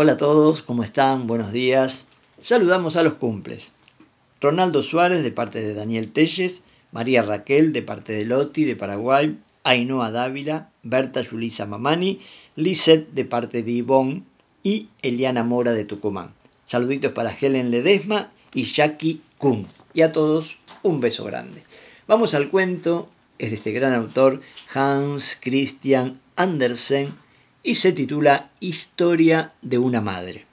Hola a todos, ¿cómo están? Buenos días. Saludamos a los cumples. Ronaldo Suárez de parte de Daniel Telles, María Raquel de parte de Loti de Paraguay, Ainhoa Dávila, Berta Yulisa Mamani, Lisette de parte de yvonne y Eliana Mora de Tucumán. Saluditos para Helen Ledesma y Jackie Kuhn. Y a todos un beso grande. Vamos al cuento, es de este gran autor Hans Christian Andersen y se titula Historia de una madre.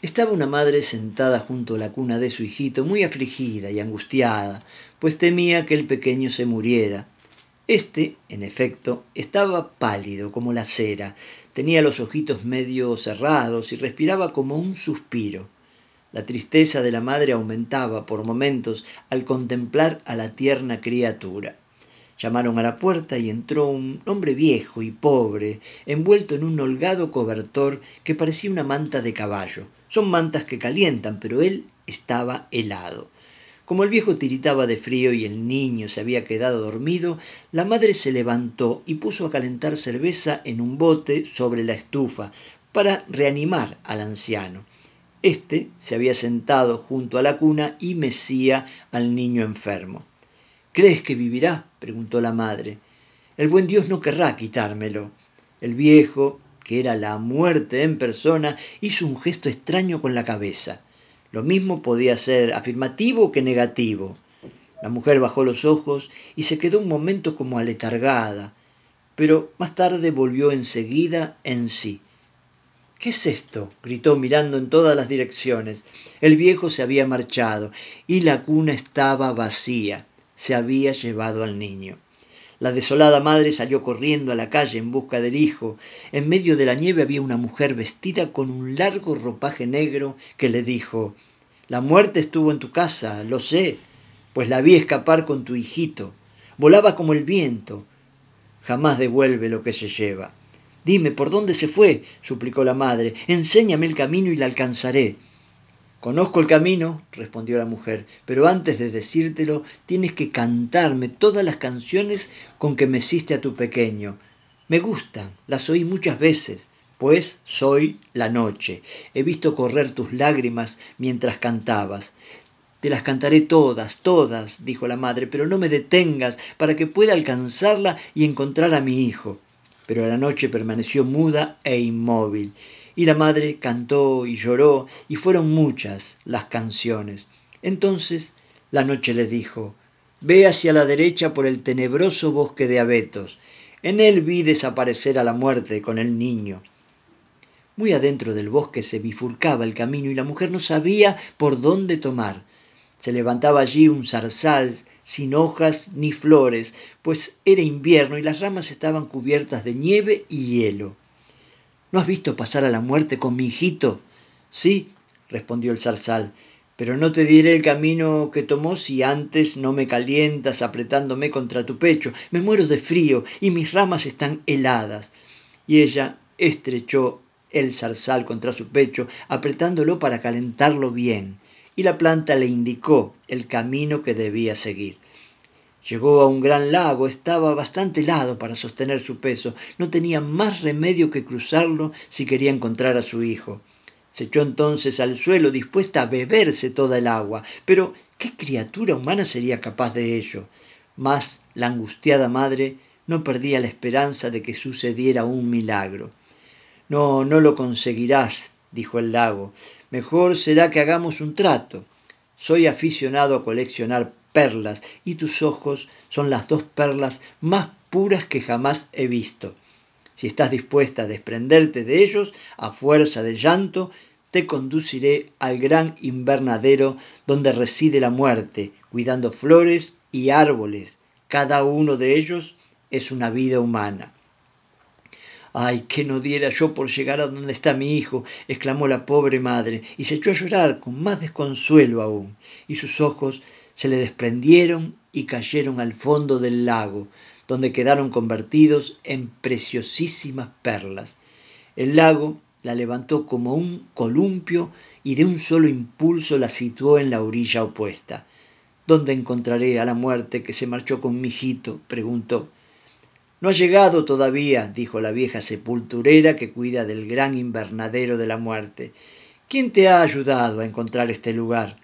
Estaba una madre sentada junto a la cuna de su hijito, muy afligida y angustiada, pues temía que el pequeño se muriera. Este, en efecto, estaba pálido como la cera, tenía los ojitos medio cerrados y respiraba como un suspiro. La tristeza de la madre aumentaba por momentos al contemplar a la tierna criatura. Llamaron a la puerta y entró un hombre viejo y pobre, envuelto en un holgado cobertor que parecía una manta de caballo. Son mantas que calientan, pero él estaba helado. Como el viejo tiritaba de frío y el niño se había quedado dormido, la madre se levantó y puso a calentar cerveza en un bote sobre la estufa para reanimar al anciano. Este se había sentado junto a la cuna y mecía al niño enfermo. ¿Crees que vivirá? preguntó la madre. El buen Dios no querrá quitármelo. El viejo, que era la muerte en persona, hizo un gesto extraño con la cabeza. Lo mismo podía ser afirmativo que negativo. La mujer bajó los ojos y se quedó un momento como aletargada, pero más tarde volvió enseguida en sí. ¿Qué es esto? gritó mirando en todas las direcciones. El viejo se había marchado y la cuna estaba vacía se había llevado al niño. La desolada madre salió corriendo a la calle en busca del hijo. En medio de la nieve había una mujer vestida con un largo ropaje negro que le dijo La muerte estuvo en tu casa, lo sé, pues la vi escapar con tu hijito. Volaba como el viento. Jamás devuelve lo que se lleva. Dime, ¿por dónde se fue? suplicó la madre. Enséñame el camino y la alcanzaré. Conozco el camino, respondió la mujer, pero antes de decírtelo tienes que cantarme todas las canciones con que me hiciste a tu pequeño. Me gustan, las oí muchas veces, pues soy la noche. He visto correr tus lágrimas mientras cantabas. Te las cantaré todas, todas, dijo la madre, pero no me detengas para que pueda alcanzarla y encontrar a mi hijo. Pero la noche permaneció muda e inmóvil. Y la madre cantó y lloró, y fueron muchas las canciones. Entonces la noche le dijo, Ve hacia la derecha por el tenebroso bosque de abetos. En él vi desaparecer a la muerte con el niño. Muy adentro del bosque se bifurcaba el camino y la mujer no sabía por dónde tomar. Se levantaba allí un zarzal sin hojas ni flores, pues era invierno y las ramas estaban cubiertas de nieve y hielo. ¿No has visto pasar a la muerte con mi hijito? Sí, respondió el zarzal, pero no te diré el camino que tomó si antes no me calientas apretándome contra tu pecho. Me muero de frío y mis ramas están heladas. Y ella estrechó el zarzal contra su pecho, apretándolo para calentarlo bien, y la planta le indicó el camino que debía seguir. Llegó a un gran lago, estaba bastante helado para sostener su peso, no tenía más remedio que cruzarlo si quería encontrar a su hijo. Se echó entonces al suelo dispuesta a beberse toda el agua, pero ¿qué criatura humana sería capaz de ello? Mas la angustiada madre no perdía la esperanza de que sucediera un milagro. No, no lo conseguirás, dijo el lago. Mejor será que hagamos un trato. Soy aficionado a coleccionar perlas y tus ojos son las dos perlas más puras que jamás he visto. Si estás dispuesta a desprenderte de ellos, a fuerza de llanto, te conduciré al gran invernadero donde reside la muerte, cuidando flores y árboles. Cada uno de ellos es una vida humana. Ay, que no diera yo por llegar a donde está mi hijo, exclamó la pobre madre, y se echó a llorar con más desconsuelo aún, y sus ojos se le desprendieron y cayeron al fondo del lago, donde quedaron convertidos en preciosísimas perlas. El lago la levantó como un columpio y de un solo impulso la situó en la orilla opuesta. ¿Dónde encontraré a la muerte que se marchó con mi hijito? preguntó. No ha llegado todavía, dijo la vieja sepulturera que cuida del gran invernadero de la muerte. ¿Quién te ha ayudado a encontrar este lugar?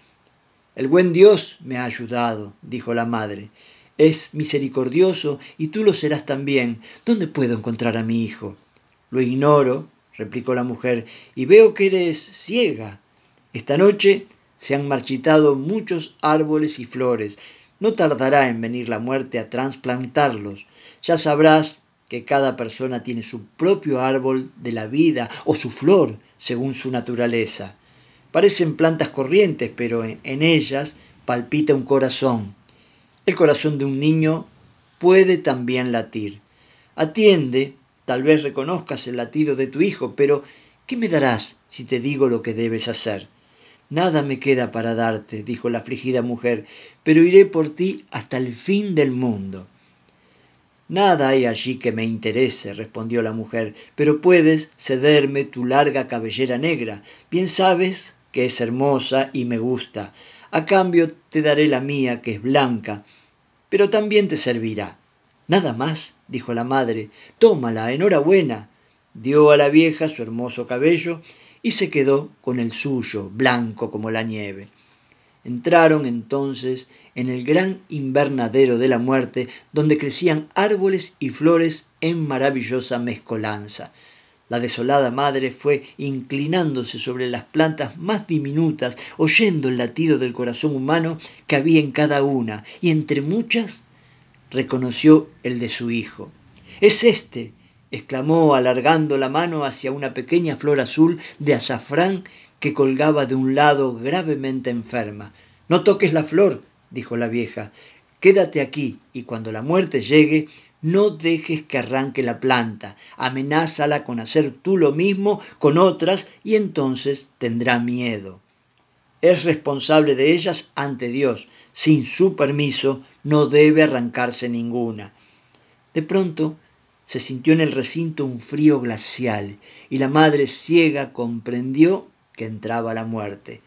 El buen Dios me ha ayudado, dijo la madre. Es misericordioso y tú lo serás también. ¿Dónde puedo encontrar a mi hijo? Lo ignoro, replicó la mujer, y veo que eres ciega. Esta noche se han marchitado muchos árboles y flores. No tardará en venir la muerte a trasplantarlos. Ya sabrás que cada persona tiene su propio árbol de la vida o su flor según su naturaleza. Parecen plantas corrientes, pero en ellas palpita un corazón. El corazón de un niño puede también latir. Atiende, tal vez reconozcas el latido de tu hijo, pero ¿qué me darás si te digo lo que debes hacer? Nada me queda para darte, dijo la afligida mujer, pero iré por ti hasta el fin del mundo. Nada hay allí que me interese, respondió la mujer, pero puedes cederme tu larga cabellera negra. Bien sabes que es hermosa y me gusta. A cambio te daré la mía, que es blanca, pero también te servirá. Nada más, dijo la madre, tómala, enhorabuena. Dio a la vieja su hermoso cabello y se quedó con el suyo, blanco como la nieve. Entraron entonces en el gran invernadero de la muerte, donde crecían árboles y flores en maravillosa mezcolanza. La desolada madre fue inclinándose sobre las plantas más diminutas, oyendo el latido del corazón humano que había en cada una, y entre muchas reconoció el de su hijo. Es este exclamó alargando la mano hacia una pequeña flor azul de azafrán que colgaba de un lado gravemente enferma. No toques la flor, dijo la vieja, quédate aquí y cuando la muerte llegue no dejes que arranque la planta, amenázala con hacer tú lo mismo con otras y entonces tendrá miedo. Es responsable de ellas ante Dios. Sin su permiso no debe arrancarse ninguna. De pronto se sintió en el recinto un frío glacial y la madre ciega comprendió que entraba la muerte.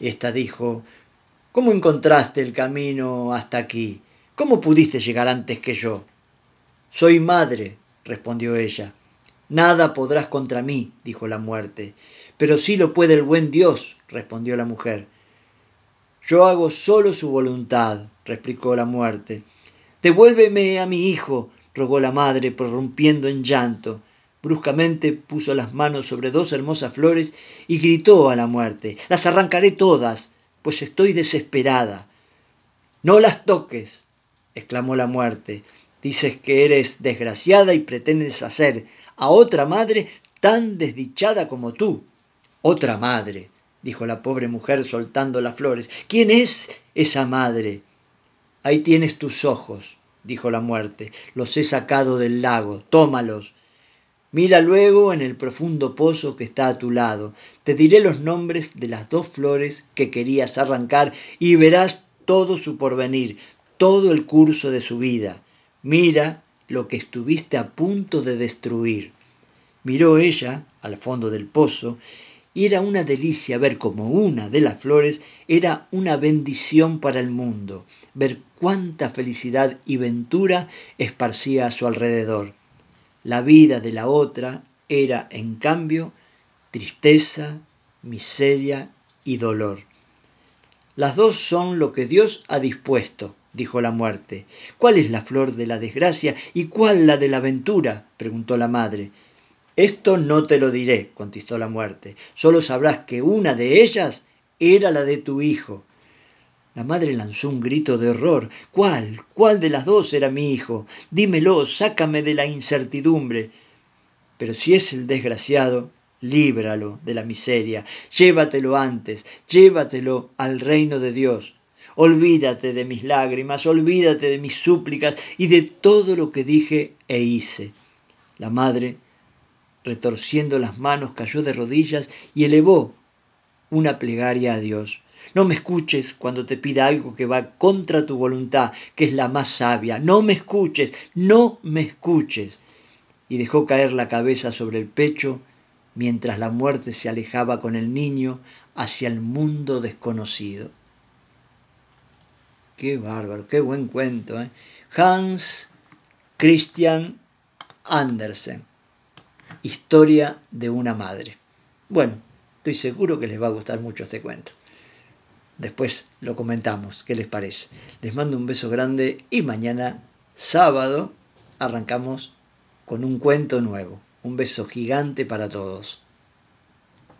Esta dijo, ¿Cómo encontraste el camino hasta aquí? ¿Cómo pudiste llegar antes que yo? Soy madre, respondió ella. Nada podrás contra mí, dijo la muerte. Pero sí lo puede el buen Dios, respondió la mujer. Yo hago solo su voluntad, replicó la muerte. Devuélveme a mi hijo, rogó la madre, prorrumpiendo en llanto. Bruscamente puso las manos sobre dos hermosas flores y gritó a la muerte Las arrancaré todas, pues estoy desesperada. No las toques, exclamó la muerte. Dices que eres desgraciada y pretendes hacer a otra madre tan desdichada como tú. Otra madre, dijo la pobre mujer soltando las flores. ¿Quién es esa madre? Ahí tienes tus ojos, dijo la muerte. Los he sacado del lago. Tómalos. Mira luego en el profundo pozo que está a tu lado. Te diré los nombres de las dos flores que querías arrancar y verás todo su porvenir, todo el curso de su vida mira lo que estuviste a punto de destruir. Miró ella al fondo del pozo y era una delicia ver como una de las flores era una bendición para el mundo, ver cuánta felicidad y ventura esparcía a su alrededor. La vida de la otra era, en cambio, tristeza, miseria y dolor. Las dos son lo que Dios ha dispuesto dijo la muerte. ¿Cuál es la flor de la desgracia y cuál la de la ventura? preguntó la madre. Esto no te lo diré, contestó la muerte. Solo sabrás que una de ellas era la de tu hijo. La madre lanzó un grito de horror. ¿Cuál? ¿Cuál de las dos era mi hijo? Dímelo, sácame de la incertidumbre. Pero si es el desgraciado, líbralo de la miseria, llévatelo antes, llévatelo al reino de Dios. Olvídate de mis lágrimas, olvídate de mis súplicas y de todo lo que dije e hice. La madre, retorciendo las manos, cayó de rodillas y elevó una plegaria a Dios. No me escuches cuando te pida algo que va contra tu voluntad, que es la más sabia. No me escuches, no me escuches. Y dejó caer la cabeza sobre el pecho mientras la muerte se alejaba con el niño hacia el mundo desconocido. Qué bárbaro, qué buen cuento. ¿eh? Hans Christian Andersen. Historia de una madre. Bueno, estoy seguro que les va a gustar mucho este cuento. Después lo comentamos, ¿qué les parece? Les mando un beso grande y mañana, sábado, arrancamos con un cuento nuevo. Un beso gigante para todos.